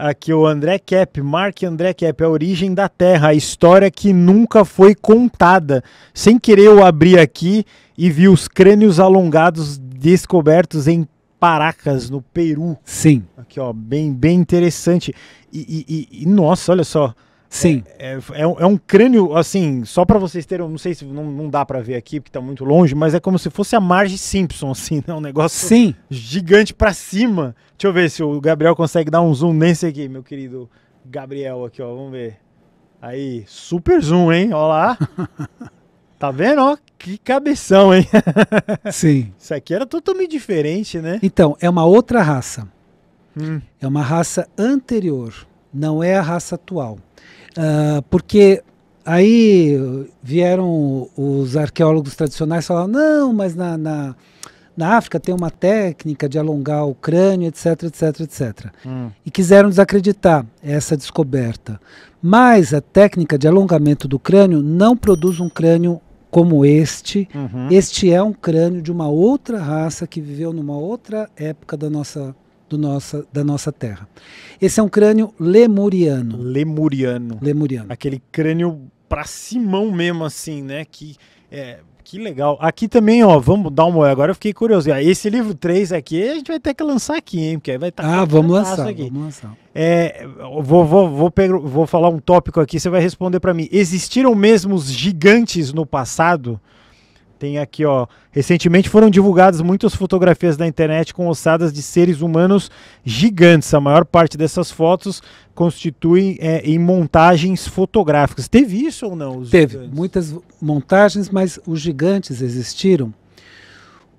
Aqui o André Cap, Mark André Cap, é a origem da Terra, a história que nunca foi contada. Sem querer eu abri aqui e vi os crânios alongados descobertos em Paracas, no Peru. Sim. Aqui, ó, bem, bem interessante. E, e, e nossa, olha só, Sim. É, é, é, um é crânio, assim, só para vocês terem, não sei se não, não dá para ver aqui porque tá muito longe, mas é como se fosse a Marge Simpson, assim, né? Um negócio Sim. gigante para cima. Deixa eu ver se o Gabriel consegue dar um zoom nesse aqui, meu querido Gabriel, aqui, ó. Vamos ver. Aí, super zoom, hein? Olha lá. Tá vendo? Ó, que cabeção, hein? Sim. Isso aqui era totalmente diferente, né? Então, é uma outra raça. Hum. É uma raça anterior não é a raça atual. Uh, porque aí vieram os arqueólogos tradicionais falar não, mas na, na, na, África tem uma técnica de alongar o crânio, etc, etc, etc. Hum. E quiseram desacreditar essa descoberta. Mas a técnica de alongamento do crânio não produz um crânio como este. Uhum. Este é um crânio de uma outra raça que viveu numa outra época da nossa nossa, da nossa Terra. Esse é um crânio lemuriano. Lemuriano. Lemuriano. Aquele crânio para Simão mesmo, assim, né? Que é, que legal. Aqui também, ó, vamos dar uma olhada. Agora eu fiquei curioso. Esse livro 3 aqui, a gente vai ter que lançar aqui, hein? Porque vai estar. Tá ah, vamos lançar, aqui. vamos lançar. É, vou, vou, vou, vou falar um tópico aqui, você vai responder para mim. Existiram mesmo gigantes no passado? Tem aqui, ó. Recentemente foram divulgadas muitas fotografias na internet com ossadas de seres humanos gigantes. A maior parte dessas fotos constituem é, em montagens fotográficas. Teve isso ou não? Teve gigantes? muitas montagens, mas os gigantes existiram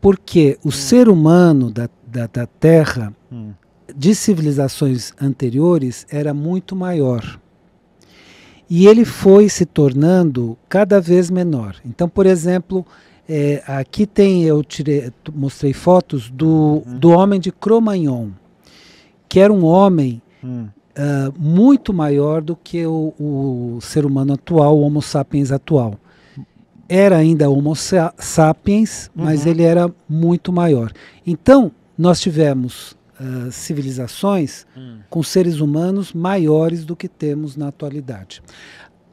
porque o hum. ser humano da, da, da Terra hum. de civilizações anteriores era muito maior e ele foi se tornando cada vez menor. Então, por exemplo, é, aqui tem eu tirei, mostrei fotos do, uhum. do homem de Cromagnon, que era um homem uhum. uh, muito maior do que o, o, ser humano atual, o Homo sapiens atual. Era ainda Homo sapiens, mas uhum. ele era muito maior. Então, nós tivemos uh, civilizações hum. com seres humanos maiores do que temos na atualidade.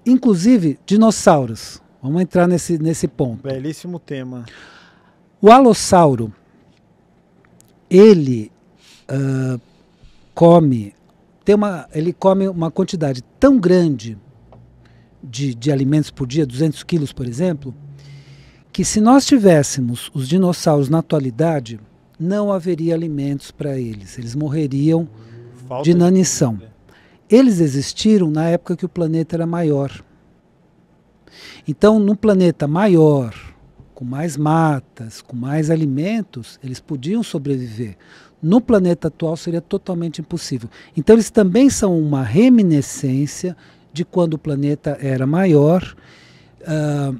Inclusive dinossauros. Vamos entrar nesse, nesse ponto. Belíssimo tema. O alossauro, ele uh, come tem uma, ele come uma quantidade tão grande de, de alimentos por dia, 200 quilos, por exemplo, que se nós tivéssemos os dinossauros na atualidade, não haveria alimentos para eles. Eles morreriam Falta de inanição. Eles existiram na época que o planeta era maior. Então, num planeta maior, com mais matas, com mais alimentos, eles podiam sobreviver. No planeta atual seria totalmente impossível. Então, eles também são uma reminiscência de quando o planeta era maior. Uh,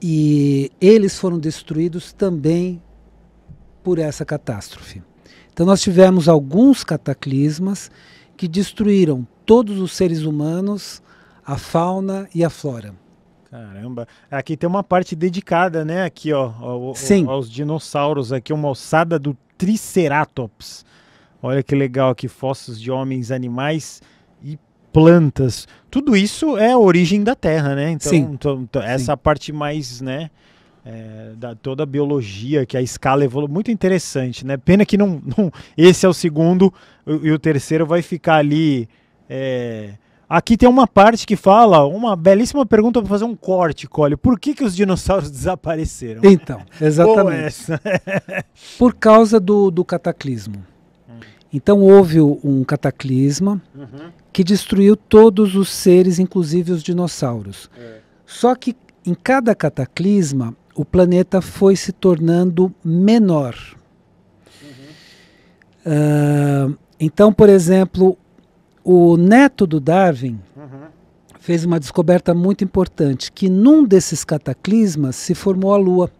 e eles foram destruídos também por essa catástrofe. Então, nós tivemos alguns cataclismas que destruíram todos os seres humanos, a fauna e a flora. Caramba, aqui tem uma parte dedicada, né? Aqui, ó, ao, Sim. aos dinossauros, aqui uma ossada do Triceratops. Olha que legal aqui, fósseis de homens, animais e plantas. Tudo isso é a origem da Terra, né? Então, Sim. Então, então, essa Sim. parte mais, né? é, da toda a biologia, que a escala evoluiu. Muito interessante, né? Pena que não, não esse é o segundo e, e o terceiro vai ficar ali. É... Aqui tem uma parte que fala, uma belíssima pergunta para fazer um corte, Cole. Por que, que os dinossauros desapareceram? Então, exatamente. Por causa do, do cataclismo. Hum. Então houve um cataclisma uhum. que destruiu todos os seres, inclusive os dinossauros. É. Só que em cada cataclisma o planeta foi se tornando menor. Uhum. Uh, então, por exemplo, o neto do Darwin uhum. fez uma descoberta muito importante, que num desses cataclismas se formou a Lua.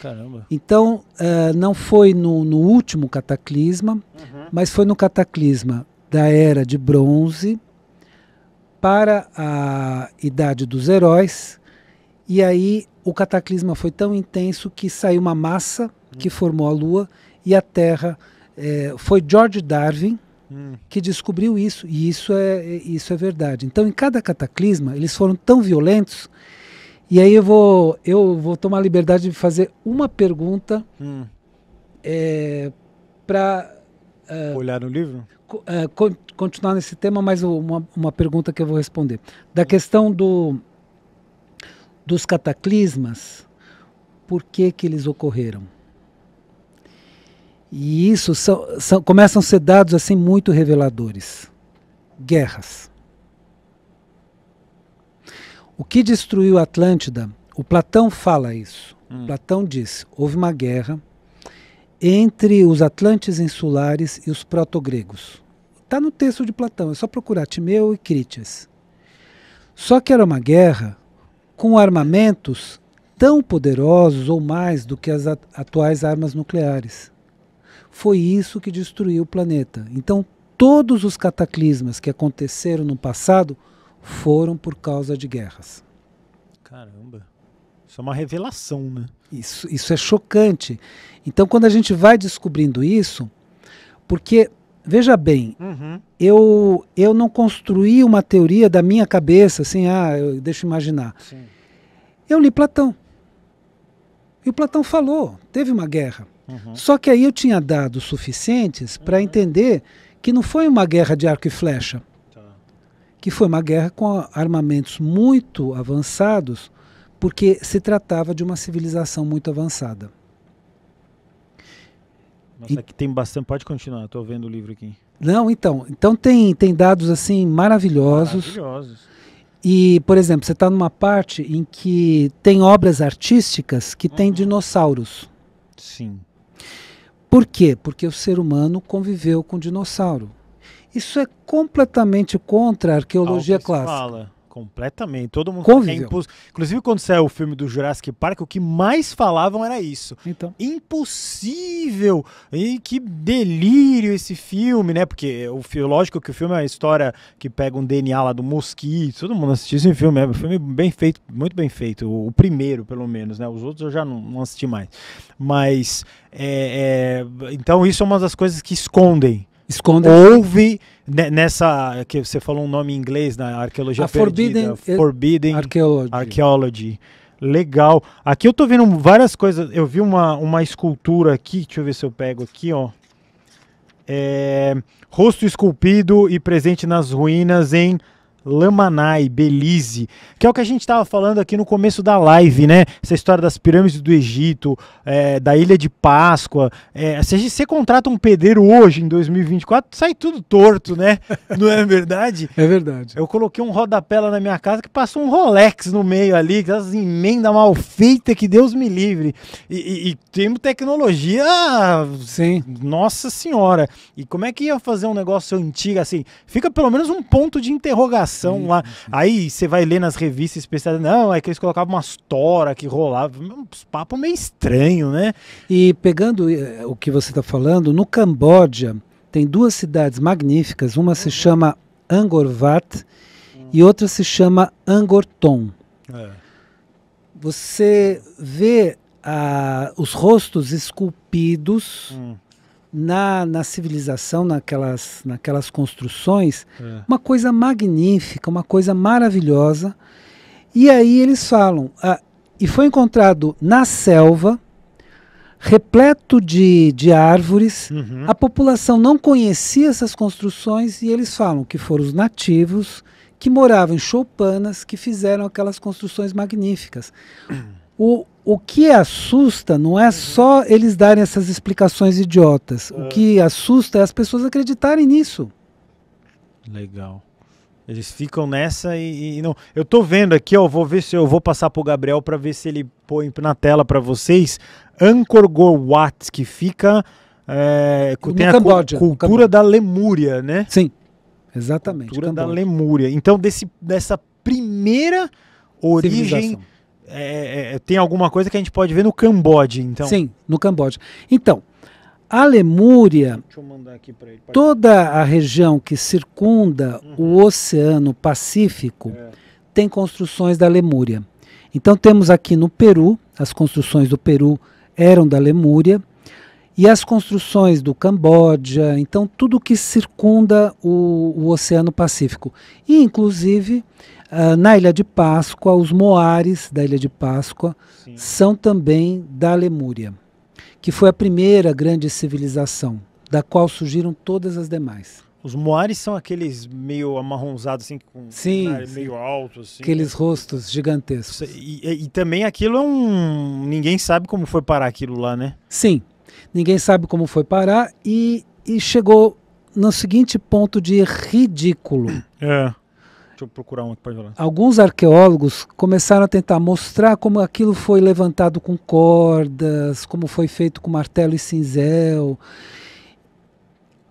Caramba. Então, uh, não foi no, no último cataclisma, uhum. mas foi no cataclisma da Era de Bronze para a Idade dos Heróis, e aí o cataclisma foi tão intenso que saiu uma massa que hum. formou a Lua e a Terra. É, foi George Darwin hum. que descobriu isso, e isso é, é, isso é verdade. Então, em cada cataclisma, eles foram tão violentos. E aí eu vou, eu vou tomar a liberdade de fazer uma pergunta hum. é, para. Uh, é, Olhar no livro? uh, continuar nesse tema, mas uma, uma pergunta que eu vou responder. Da hum. questão do, dos cataclismas, por que, que eles ocorreram. E isso são, são, começam a ser dados assim muito reveladores. Guerras. O que destruiu a Atlântida? O Platão fala isso. Hum. Platão diz: houve uma guerra entre os atlantes insulares e os proto-gregos. Está no texto de Platão, é só procurar Timeu e Crítias. Só que era uma guerra com armamentos tão poderosos ou mais do que as atuais armas nucleares. Foi isso que destruiu o planeta. Então, todos os cataclismas que aconteceram no passado foram por causa de guerras. Caramba. Isso é uma revelação, né? Isso, isso é chocante. Então, quando a gente vai descobrindo isso, porque Veja bem, uhum. eu, eu não construí uma teoria da minha cabeça, assim, ah, eu, deixa eu imaginar. Sim. Eu li Platão. E o Platão falou, teve uma guerra. Uhum. Só que aí eu tinha dados suficientes para uhum. entender que não foi uma guerra de arco e flecha, tá. que foi uma guerra com armamentos muito avançados, porque se tratava de uma civilização muito avançada. Nossa, aqui é tem bastante. Pode continuar, estou vendo o livro aqui. Não, então. Então tem, tem dados assim maravilhosos. Maravilhosos. E, por exemplo, você está numa parte em que tem obras artísticas que uhum. dinossauros. Sim. Por quê? Porque o ser humano conviveu com dinossauro. Isso é completamente contra a arqueologia clássica. Fala. Completamente. Todo mundo é Inclusive, quando saiu o filme do Jurassic Park, o que mais falavam era isso. Então. Impossível! E que delírio esse filme, né? Porque o lógico que o filme é uma história que pega um DNA lá do mosquito. Todo mundo assistiu esse filme, é um filme bem feito, muito bem feito. O primeiro, pelo menos, né? Os outros eu já não, não assisti mais. Mas. É, é... Então, isso é uma das coisas que escondem. Escondem. Houve Nessa que você falou um nome em inglês na né? arqueologia a perdida, Forbidden, é, forbidden archaeology. archaeology. Legal. Aqui eu tô vendo várias coisas. Eu vi uma, uma escultura aqui, deixa eu ver se eu pego aqui, ó. É, rosto esculpido e presente nas ruínas em Lamanai, Belize, que é o que a gente estava falando aqui no começo da live, né? Essa história das pirâmides do Egito, é, da Ilha de Páscoa. É, se você contrata um pedreiro hoje, em 2024, sai tudo torto, né? Não é verdade? é verdade. Eu coloquei um rodapé lá na minha casa que passou um Rolex no meio ali, aquelas emendas mal feitas que Deus me livre. E, e, e temos tecnologia. Sim. Nossa Senhora. E como é que ia fazer um negócio antigo assim? Fica pelo menos um ponto de interrogação são uhum. lá. Aí você vai ler nas revistas especiais, não, é que eles colocavam umas toras que rolava uns papos meio estranho, né? E pegando eh, o que você está falando, no Camboja tem duas cidades magníficas, uma se uhum. chama Angkor Wat uhum. e outra se chama Angkor Thom. É. Você vê ah, os rostos esculpidos... Hum na, na civilização, naquelas, naquelas construções, é. uma coisa magnífica, uma coisa maravilhosa. E aí eles falam, ah, e foi encontrado na selva, repleto de, de árvores, uhum. a população não conhecia essas construções e eles falam que foram os nativos que moravam em choupanas que fizeram aquelas construções magníficas. Uhum. O, o que assusta não é uhum. só eles darem essas explicações idiotas. O é. que assusta é as pessoas acreditarem nisso. Legal. Eles ficam nessa e, e, não. Eu tô vendo aqui, ó, vou ver se eu vou passar pro Gabriel para ver se ele põe na tela para vocês. Angkor Wat, que fica é, tem no a cultura da Lemúria, né? Sim. Exatamente. Cultura da Lemúria. Então desse dessa primeira origem é, é, é, tem alguma coisa que a gente pode ver no Camboja, então. Sim, no Camboja. Então, a Lemúria, ele, toda a região que circunda uhum. o Oceano Pacífico é. tem construções da Lemúria. Então temos aqui no Peru, as construções do Peru eram da Lemúria e as construções do Camboja, então tudo que circunda o, o Oceano Pacífico. E, inclusive, uh, na Ilha de Páscoa, os moares da Ilha de Páscoa Sim. são também da Lemúria, que foi a primeira grande civilização, da qual surgiram todas as demais. Os moares são aqueles meio amarronzados, assim, com sim, né, meio altos. Assim, aqueles né? rostos gigantescos. E, e, e também aquilo é um. Ninguém sabe como foi parar aquilo lá, né? Sim, ninguém sabe como foi parar e, e chegou no seguinte ponto de ridículo. É. Deixa eu procurar um aqui para falar. Alguns arqueólogos começaram a tentar mostrar como aquilo foi levantado com cordas, como foi feito com martelo e cinzel.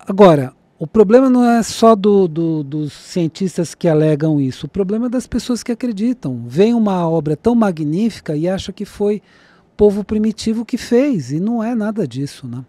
Agora, o problema não é só do, do, dos cientistas que alegam isso, o problema é das pessoas que acreditam. Vem uma obra tão magnífica e acha que foi povo primitivo que fez, e não é nada disso, né?